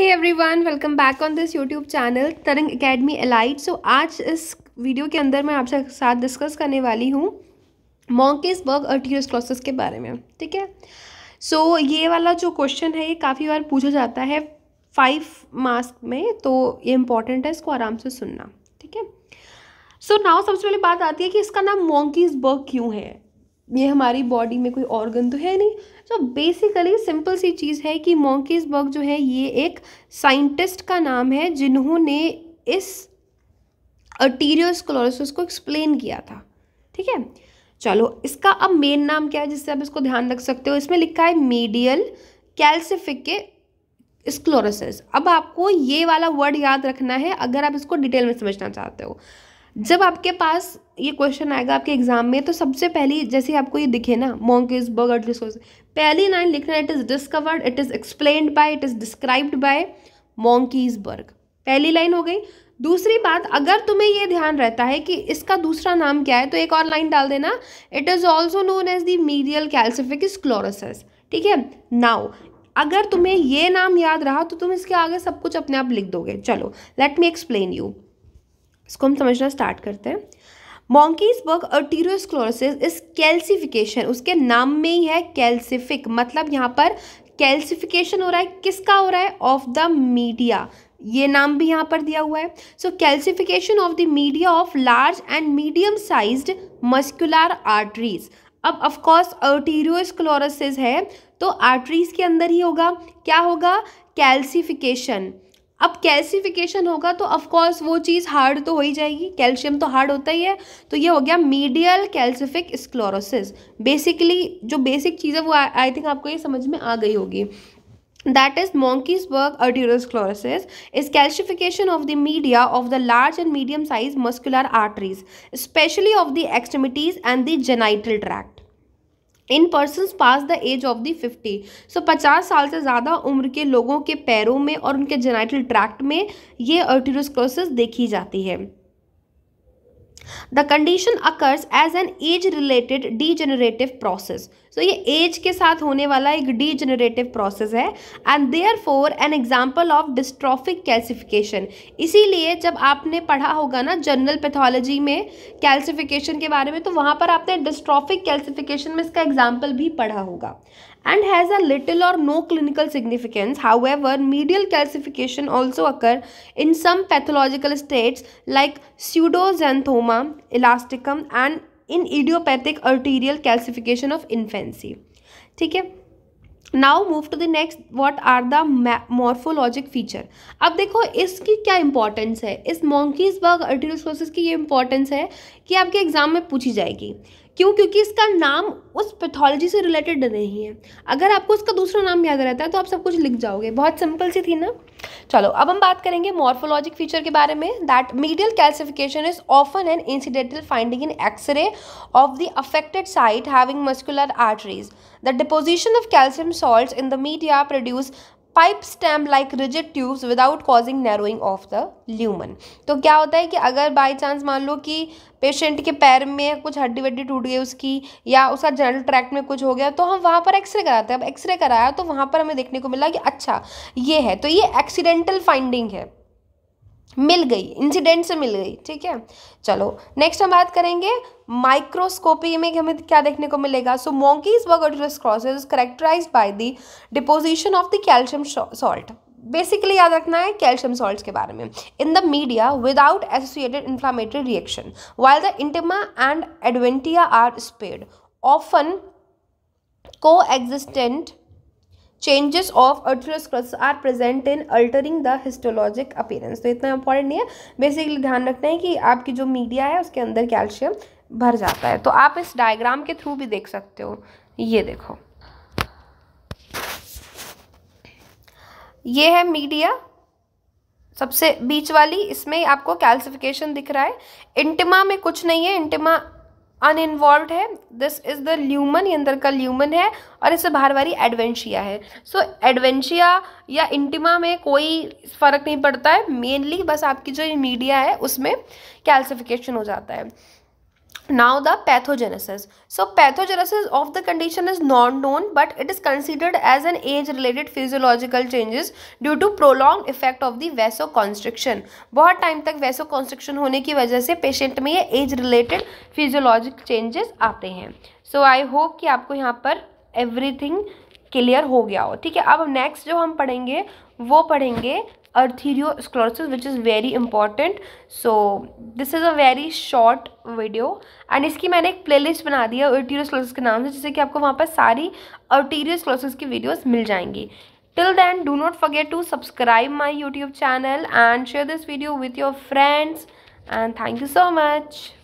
Hey everyone welcome back on this YouTube channel Tarang academy elite so आज इस video के अंदर मैं आपसे साथ डिस्कस करने वाली हूँ मॉन्केस वर्ग अर्टीरियस के बारे में ठीक है सो so, ये वाला जो क्वेश्चन है ये काफ़ी बार पूछा जाता है फाइव मार्क्स में तो ये इंपॉर्टेंट है इसको आराम से सुनना ठीक है सो नाव सबसे पहले बात आती है कि इसका नाम मॉन्कीज बर्ग क्यों है ये हमारी बॉडी में कोई ऑर्गन तो है नहीं तो बेसिकली सिंपल सी चीज़ है कि मोंकीज बग जो है ये एक साइंटिस्ट का नाम है जिन्होंने इस अर्टीरियोस्कोलोसिस को एक्सप्लेन किया था ठीक है चलो इसका अब मेन नाम क्या है जिससे आप इसको ध्यान रख सकते हो इसमें लिखा है मीडियल कैल्सिफिक स्क्लोरोसिस अब आपको ये वाला वर्ड याद रखना है अगर आप इसको डिटेल में समझना चाहते हो जब आपके पास ये क्वेश्चन आएगा आपके एग्जाम में तो सबसे पहली जैसे आपको ये दिखे ना मॉन्क इज बर्ग अर्ट पहली लाइन लिखना it is discovered it is explain by it is described by Monckeberg पहली लाइन हो गई दूसरी बात अगर तुम्हें ये ध्यान रहता है कि इसका दूसरा नाम क्या है तो एक और लाइन डाल देना it is also known as the medial calcific sclerosis ठीक है नाउ अगर तुम्हें ये नाम याद रहा तो तुम इसके आगे सब कुछ अपने आप लिख दोगे चलो लेट मी एक्सप्लेन यू इसको हम समझना स्टार्ट करते हैं मॉन्कीसबर्ग अर्टीरियोस्क्लोरोसिस इस कैल्सिफिकेशन उसके नाम में ही है कैल्सिफिक मतलब यहाँ पर कैल्सिफिकेशन हो रहा है किसका हो रहा है ऑफ द मीडिया ये नाम भी यहाँ पर दिया हुआ है so calcification of the media of large and medium sized muscular arteries अब ऑफकोर्स अर्टीरियोस्क्लोरोसिस है तो आर्टरीज के अंदर ही होगा क्या होगा कैल्सिफिकेशन अब कैल्सिफिकेशन होगा तो ऑफकोर्स वो चीज़ हार्ड तो हो ही जाएगी कैल्शियम तो हार्ड होता ही है तो ये हो गया मीडियल कैल्सिफिक स्क्लोरोसिस बेसिकली जो बेसिक चीज़ है वो आई थिंक आपको ये समझ में आ गई होगी that is Monkeysburg arteriosclerosis is calcification of the media of the large and medium sized muscular arteries especially of the extremities and the genital tract in person pass the age of the fifty so पचास साल से ज़्यादा उम्र के लोगों के पैरों में और उनके जेनाइटल ट्रैक्ट में ये अर्टिरोस्क्लोसिस देखी जाती है the condition occurs as an age related degenerative process so ये एज के साथ होने वाला एक डीजनरेटिव प्रोसेस है and therefore an example of dystrophic calcification इसीलिए जब आपने पढ़ा होगा ना जनरल पैथोलॉजी में कैल्सिफिकेशन के बारे में तो वहाँ पर आपने डिस्ट्रॉफिक कैल्सिफिकेशन में इसका एग्जाम्पल भी पढ़ा होगा and has a little or no clinical significance. However, medial calcification also occur in some pathological states like pseudoxanthoma elasticum and in idiopathic arterial calcification of infancy. ठीक है now move to the next what are the morphologic feature अब देखो इसकी क्या importance है इस monkeys बर्ग अर्टीरियोस्कोसिस की ये इंपॉर्टेंस है कि आपके एग्जाम में पूछी जाएगी क्यों क्योंकि इसका नाम उस पैथोलॉजी से रिलेटेड नहीं है अगर आपको उसका दूसरा नाम याद रहता है तो आप सब कुछ लिख जाओगे बहुत सिंपल सी थी ना चलो अब हम बात करेंगे मॉर्फोलॉजिक फीचर के बारे में that medial calcification is often an incidental finding in X ray of the affected site having muscular arteries the deposition of calcium salt in the media produce pipe stamp like rigid tubes without causing narrowing of the lumen तो क्या होता है कि अगर by chance मान लो कि patient के पैर में कुछ हड्डी वड्डी टूट गई उसकी या उसका जनरल ट्रैक्ट में कुछ हो गया तो हम वहाँ पर एक्सरे कराते हैं अब एक्सरे कराया तो वहाँ पर हमें देखने को मिला कि अच्छा ये है तो ये एक्सीडेंटल फाइंडिंग है मिल गई इंसिडेंट से मिल गई ठीक है चलो नेक्स्ट हम बात करेंगे माइक्रोस्कोपी में हमें क्या देखने को मिलेगा so Monckeberg's arteriosclerosis characterise by the deposition of the calcium salt basically याद रखना है कैल्शियम सॉल्ट्स के बारे में in the media without associated inflammatory reaction while the intima and adventitia are spared often coexistent changes of arthrosclerosis are present in altering the histologic appearance तो इतना important नहीं है बेसिकली ध्यान रखना है कि आपकी जो मीडिया है उसके अंदर कैल्शियम भर जाता है तो आप इस डायग्राम के थ्रू भी देख सकते हो ये देखो ये है मीडिया सबसे बीच वाली इसमें आपको कैल्सिफिकेशन दिख रहा है इंटिमा में कुछ नहीं है इंटिमा अनइन्वॉल्व है दिस इज द ल्यूमन ये अंदर का ल्यूमन है और इससे बाहर वाली एडवेंशिया है सो so, एडवेंशिया या इंटिमा में कोई फ़र्क नहीं पड़ता है मेनली बस आपकी जो मीडिया है उसमें कैल्सिफिकेशन हो जाता है now the pathogenesis so pathogenesis of the condition is not known but it is considered as an age related physiological changes due to prolong effect of the vasoconstriction बहुत time तक vasoconstriction होने की वजह से patient में ये as related physiological changes आते हैं सो आई होप कि आपको यहाँ पर एवरी थिंग क्लियर हो गया हो ठीक है अब नेक्स्ट जो हम पढ़ेंगे वो पढ़ेंगे arteriosclerosis which is very important so this is a very short video and इसकी मैंने एक प्लेलिस्ट बना दी है अर्टीरियोस्क्लोरोसिस के नाम से जिससे कि आपको वहाँ पर सारी अर्टीरियोस्क्लोरोसिस की वीडियोस मिल जाएंगी till then do not forget to subscribe my YouTube channel and share this video with your friends and thank you so much